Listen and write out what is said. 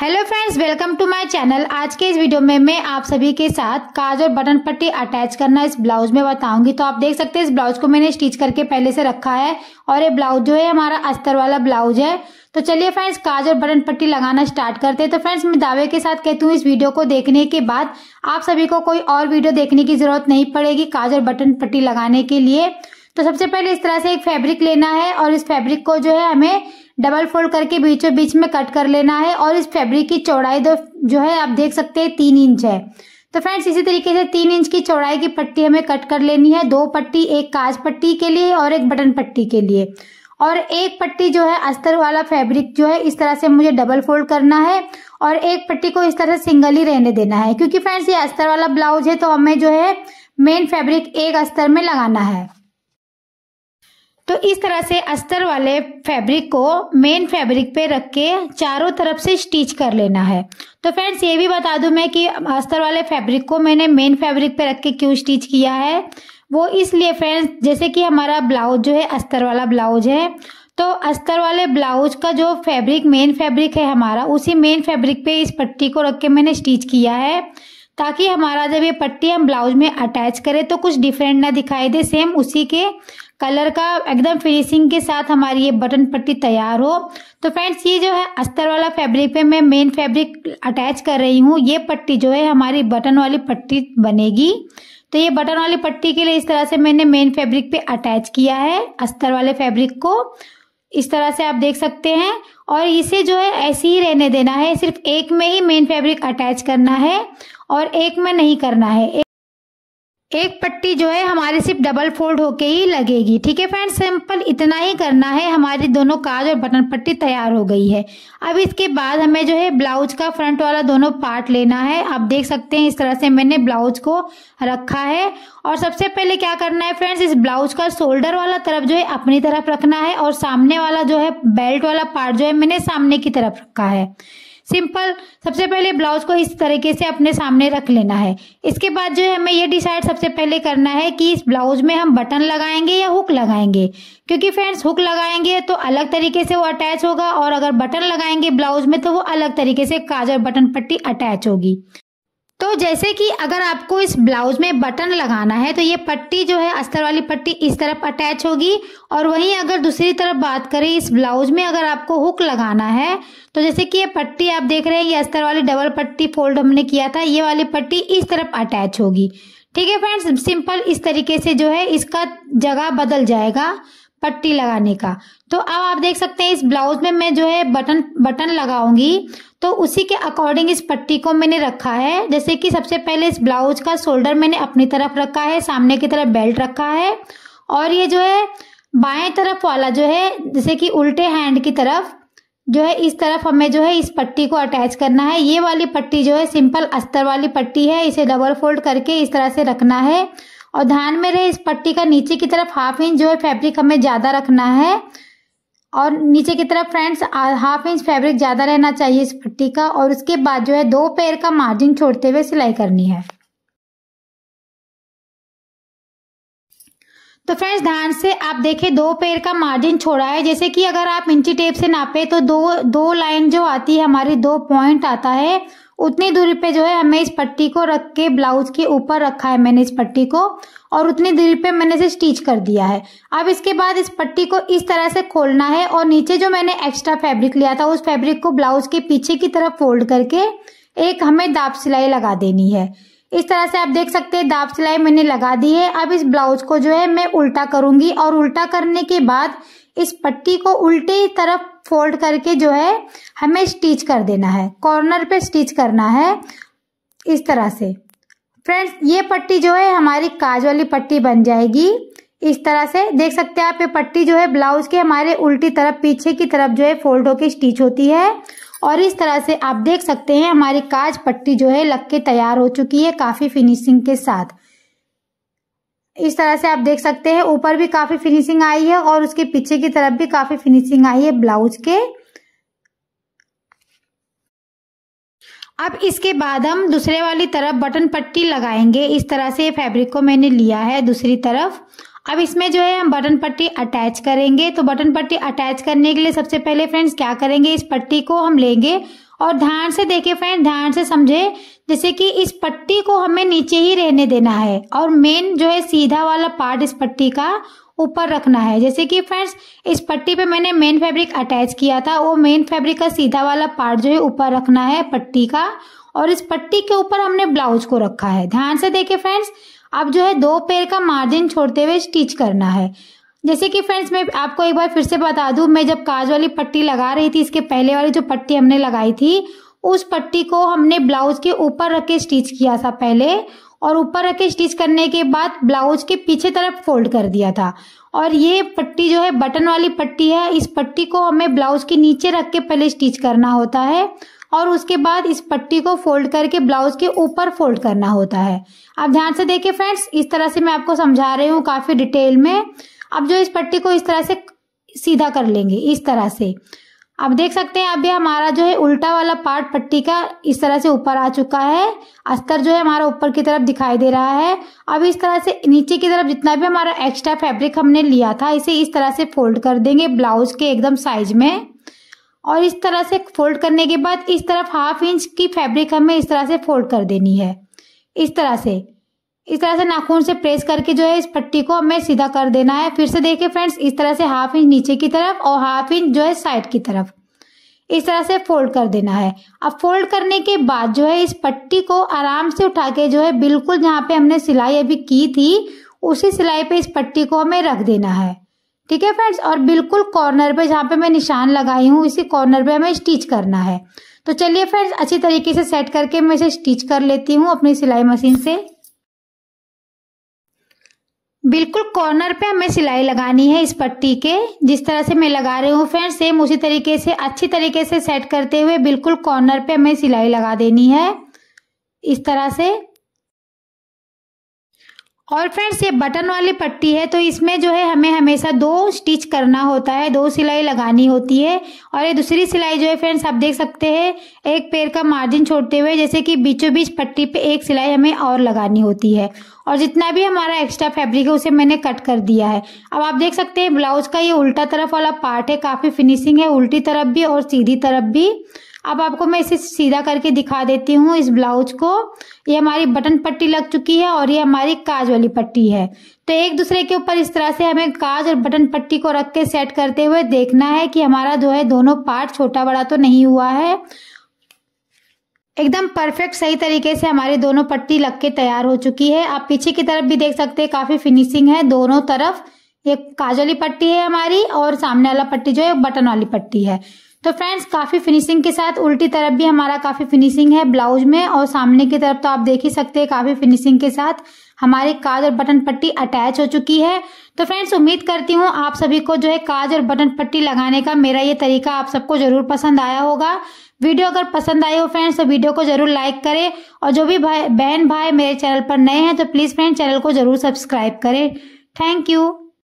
hello friends welcome to my channel आज के इस वीडियो में मैं आप सभी के साथ काज और बटन पट्टी अटैच करना इस ब्लाउज में बताऊंगी तो आप देख सकते हैं इस ब्लाउज को मैंने स्टिच करके पहले से रखा है और ये ब्लाउज जो है हमारा अस्तर वाला ब्लाउज है तो चलिए फ्रेंड्स काज और बटन पट्टी लगाना स्टार्ट करते हैं तो फ्रेंड्स मैं दावे के साथ कहती हूँ इस वीडियो को देखने के बाद आप सभी को कोई और वीडियो देखने की जरूरत नहीं पड़ेगी काज और बटन पट्टी लगाने के लिए तो सबसे पहले इस तरह से एक फैब्रिक लेना है और इस फैब्रिक को जो है हमें डबल फोल्ड करके बीचों बीच में कट कर लेना है और इस फैब्रिक की चौड़ाई जो है आप देख सकते हैं तीन इंच है तो फ्रेंड्स इसी तरीके से तीन इंच की चौड़ाई की पट्टी हमें कट कर लेनी है दो पट्टी एक काज पट्टी के लिए और एक बटन पट्टी के लिए और एक पट्टी जो है अस्तर वाला फैब्रिक जो है इस तरह से मुझे डबल फोल्ड करना है और एक पट्टी को इस तरह सिंगल ही रहने देना है क्योंकि फ्रेंड्स ये अस्तर वाला ब्लाउज है तो हमें जो है मेन फैब्रिक एक अस्तर में लगाना है तो इस तरह से अस्तर वाले फैब्रिक को मेन फैब्रिक पे रख के चारों तरफ से स्टिच कर लेना है तो फ्रेंड्स ये भी बता दूं मैं कि अस्तर वाले फैब्रिक को मैंने मेन फैब्रिक पे रख के क्यों स्टिच किया है वो इसलिए फ्रेंड्स जैसे कि हमारा ब्लाउज जो है अस्तर वाला ब्लाउज है तो अस्तर वाले ब्लाउज का जो फैब्रिक मेन फैब्रिक है हमारा उसी मेन फैब्रिक पे इस पट्टी को रख के मैंने स्टिच किया है ताकि हमारा जब ये पट्टी हम ब्लाउज में अटैच करें तो कुछ डिफरेंट ना दिखाई दे सेम उसी के कलर का एकदम फिनिशिंग के साथ हमारी ये बटन पट्टी तैयार हो तो फ्रेंड्स ये जो है अस्तर वाला फैब्रिक पे मैं मेन फैब्रिक अटैच कर रही हूँ ये पट्टी जो है हमारी बटन वाली पट्टी बनेगी तो ये बटन वाली पट्टी के लिए इस तरह से मैंने मेन फैब्रिक पे अटैच किया है अस्तर वाले फैब्रिक को इस तरह से आप देख सकते हैं और इसे जो है ऐसे ही रहने देना है सिर्फ एक में ही मेन फैब्रिक अटैच करना है और एक में नहीं करना है एक पट्टी जो है हमारी सिर्फ डबल फोल्ड होके ही लगेगी ठीक है फ्रेंड्स सिंपल इतना ही करना है हमारी दोनों काज और बटन पट्टी तैयार हो गई है अब इसके बाद हमें जो है ब्लाउज का फ्रंट वाला दोनों पार्ट लेना है आप देख सकते हैं इस तरह से मैंने ब्लाउज को रखा है और सबसे पहले क्या करना है फ्रेंड्स इस ब्लाउज का शोल्डर वाला तरफ जो है अपनी तरफ रखना है और सामने वाला जो है बेल्ट वाला पार्ट जो है मैंने सामने की तरफ रखा है सिंपल सबसे पहले ब्लाउज को इस तरीके से अपने सामने रख लेना है इसके बाद जो है हमें ये डिसाइड सबसे पहले करना है कि इस ब्लाउज में हम बटन लगाएंगे या हुक लगाएंगे क्योंकि फ्रेंड्स हुक लगाएंगे तो अलग तरीके से वो अटैच होगा और अगर बटन लगाएंगे ब्लाउज में तो वो अलग तरीके से काजल बटन पट्टी अटैच होगी तो जैसे कि अगर आपको इस ब्लाउज में बटन लगाना है तो ये पट्टी जो है अस्तर वाली पट्टी इस तरफ अटैच होगी और वहीं अगर दूसरी तरफ बात करें इस ब्लाउज में अगर आपको हुक लगाना है तो जैसे कि ये पट्टी आप देख रहे हैं ये अस्तर वाली डबल पट्टी फोल्ड हमने किया था ये वाली पट्टी इस तरफ अटैच होगी ठीक है फ्रेंड्स सिंपल इस तरीके से जो है इसका जगह बदल जाएगा पट्टी लगाने का तो अब आप देख सकते हैं इस ब्लाउज में मैं जो है बटन बटन लगाऊंगी तो उसी के अकॉर्डिंग इस पट्टी को मैंने रखा है जैसे कि सबसे पहले इस ब्लाउज का शोल्डर मैंने अपनी तरफ रखा है सामने की तरफ बेल्ट रखा है और ये जो है बाएं तरफ वाला जो है जैसे कि उल्टे हैंड की तरफ जो है इस तरफ हमें जो है इस पट्टी को अटैच करना है ये वाली पट्टी जो है सिंपल अस्तर वाली पट्टी है इसे डबल फोल्ड करके इस तरह से रखना है और ध्यान में रहे इस पट्टी का नीचे की तरफ हाफ इंच जो है फैब्रिक हमें ज़्यादा रखना है और नीचे की तरफ फ्रेंड्स हाफ इंच फैब्रिक ज़्यादा रहना चाहिए इस पट्टी का और उसके बाद जो है दो पैर का मार्जिन छोड़ते हुए सिलाई करनी है तो फ्रेंड्स ध्यान से आप देखें दो पैर का मार्जिन छोड़ा है जैसे कि अगर आप इंची टेप से नापे तो दो दो लाइन जो आती है हमारी दो पॉइंट आता है उतनी दूरी पे जो है हमें इस पट्टी को रख के ब्लाउज के ऊपर रखा है मैंने इस पट्टी को और उतनी दूरी पे मैंने इसे स्टिच कर दिया है अब इसके बाद इस पट्टी को इस तरह से खोलना है और नीचे जो मैंने एक्स्ट्रा फैब्रिक लिया था उस फैब्रिक को ब्लाउज के पीछे की तरफ फोल्ड करके एक हमें दाप सिलाई लगा देनी है इस तरह से आप देख सकते हैं दाब सिलाई मैंने लगा दी है अब इस ब्लाउज को जो है मैं उल्टा करूंगी और उल्टा करने के बाद इस पट्टी को उल्टे तरफ फोल्ड करके जो है हमें स्टिच कर देना है कॉर्नर पे स्टिच करना है इस तरह से फ्रेंड्स ये पट्टी जो है हमारी काज वाली पट्टी बन जाएगी इस तरह से देख सकते हैं आप ये पट्टी जो है ब्लाउज के हमारे उल्टी तरफ पीछे की तरफ जो है फोल्ड होके स्टिच होती है और इस तरह से आप देख सकते हैं हमारी काज पट्टी जो है लग के तैयार हो चुकी है काफ़ी फिनिशिंग के साथ इस तरह से आप देख सकते हैं ऊपर भी काफ़ी फिनिशिंग आई है और उसके पीछे की तरफ भी काफ़ी फिनिशिंग आई है ब्लाउज के अब इसके बाद हम दूसरे वाली तरफ बटन पट्टी लगाएंगे इस तरह से फैब्रिक को मैंने लिया है दूसरी तरफ अब इसमें जो है हम बटन पट्टी अटैच करेंगे तो बटन पट्टी अटैच करने के लिए सबसे पहले फ्रेंड्स क्या करेंगे इस पट्टी को हम लेंगे और ध्यान से देखें फ्रेंड ध्यान से समझे जैसे कि इस पट्टी को हमें नीचे ही रहने देना है और मेन जो है सीधा वाला पार्ट इस पट्टी का ऊपर रखना है जैसे कि फ्रेंड्स इस पट्टी पे मैंने मेन फैब्रिक अटैच किया था वो मेन फैब्रिक का सीधा वाला पार्ट जो है ऊपर रखना है पट्टी का और इस पट्टी के ऊपर हमने ब्लाउज को रखा है ध्यान से देखें फ्रेंड्स अब जो है दो पैर का मार्जिन छोड़ते हुए स्टिच करना है जैसे कि फ्रेंड्स मैं आपको एक बार फिर से बता दूं मैं जब काज वाली पट्टी लगा रही थी इसके पहले वाली जो पट्टी हमने लगाई थी उस पट्टी को हमने ब्लाउज के ऊपर रख के स्टिच किया था पहले और ऊपर रख के स्टिच करने के बाद ब्लाउज के पीछे तरफ फोल्ड कर दिया था और ये पट्टी जो है बटन वाली पट्टी है इस पट्टी को हमें ब्लाउज के नीचे रख के पहले स्टिच करना होता है और उसके बाद इस पट्टी को फोल्ड करके ब्लाउज के ऊपर फोल्ड करना होता है अब ध्यान से देखिए फ्रेंड्स इस तरह से मैं आपको समझा रही हूँ काफी डिटेल में अब जो इस पट्टी को इस तरह से सीधा कर लेंगे इस तरह से अब देख सकते हैं अभी हमारा जो है उल्टा वाला पार्ट पट्टी का इस तरह से ऊपर आ चुका है अस्तर जो है हमारा ऊपर की तरफ दिखाई दे रहा है अब इस तरह से नीचे की तरफ जितना भी हमारा एक्स्ट्रा फैब्रिक हमने लिया था इसे इस तरह से फोल्ड कर देंगे ब्लाउज के एकदम साइज में और इस तरह से फोल्ड करने के बाद इस तरफ हाफ इंच की फैब्रिक हमें इस तरह से फोल्ड कर देनी है इस तरह से इस तरह से नाखून से प्रेस करके जो है इस पट्टी को हमें सीधा कर देना है फिर से देखिए फ्रेंड्स इस तरह से हाफ इंच नीचे की तरफ और हाफ इंच जो है साइड की तरफ इस तरह से फोल्ड कर देना है अब फोल्ड करने के बाद जो है इस पट्टी को आराम से उठा के जो है बिल्कुल जहाँ पे हमने सिलाई अभी की थी उसी सिलाई पे इस पट्टी को हमें रख देना है ठीक है फ्रेंड्स और बिल्कुल कॉर्नर पे जहाँ पे मैं निशान लगाई हूँ इसी कॉर्नर पे हमें स्टिच करना है तो चलिए फ्रेंड्स अच्छी तरीके से सेट करके मैं इसे स्टिच कर लेती हूँ अपनी सिलाई मशीन से बिल्कुल कॉर्नर पे हमें सिलाई लगानी है इस पट्टी के जिस तरह से मैं लगा रही हूँ फ्रेंड सेम उसी तरीके से अच्छी तरीके से सेट करते हुए बिल्कुल कॉर्नर पे हमें सिलाई लगा देनी है इस तरह से और फ्रेंड्स ये बटन वाली पट्टी है तो इसमें जो है हमें हमेशा दो स्टिच करना होता है दो सिलाई लगानी होती है और ये दूसरी सिलाई जो है फ्रेंड्स आप देख सकते हैं एक पैर का मार्जिन छोड़ते हुए जैसे कि बीचों बीच पट्टी पे एक सिलाई हमें और लगानी होती है और जितना भी हमारा एक्स्ट्रा फैब्रिक है उसे मैंने कट कर दिया है अब आप देख सकते हैं ब्लाउज का ये उल्टा तरफ वाला पार्ट है काफ़ी फिनिशिंग है उल्टी तरफ भी और सीधी तरफ भी अब आपको मैं इसे सीधा करके दिखा देती हूँ इस ब्लाउज को ये हमारी बटन पट्टी लग चुकी है और ये हमारी काज वाली पट्टी है तो एक दूसरे के ऊपर इस तरह से हमें काज और बटन पट्टी को रख के सेट करते हुए देखना है कि हमारा जो है दोनों पार्ट छोटा बड़ा तो नहीं हुआ है एकदम परफेक्ट सही तरीके से हमारी दोनों पट्टी लग के तैयार हो चुकी है आप पीछे की तरफ भी देख सकते हैं काफी फिनिशिंग है दोनों तरफ ये काज वाली पट्टी है हमारी और सामने वाला पट्टी जो है बटन वाली पट्टी है तो फ्रेंड्स काफ़ी फिनिशिंग के साथ उल्टी तरफ भी हमारा काफ़ी फिनिशिंग है ब्लाउज में और सामने की तरफ तो आप देख ही सकते हैं काफ़ी फिनिशिंग के साथ हमारी काज और बटन पट्टी अटैच हो चुकी है तो फ्रेंड्स उम्मीद करती हूँ आप सभी को जो है काज और बटन पट्टी लगाने का मेरा ये तरीका आप सबको ज़रूर पसंद आया होगा वीडियो अगर पसंद आई हो फ्रेंड्स तो वीडियो को ज़रूर लाइक करें और जो भी भाई बहन भाई मेरे चैनल पर नए हैं तो प्लीज़ फ्रेंड चैनल को ज़रूर सब्सक्राइब करें थैंक यू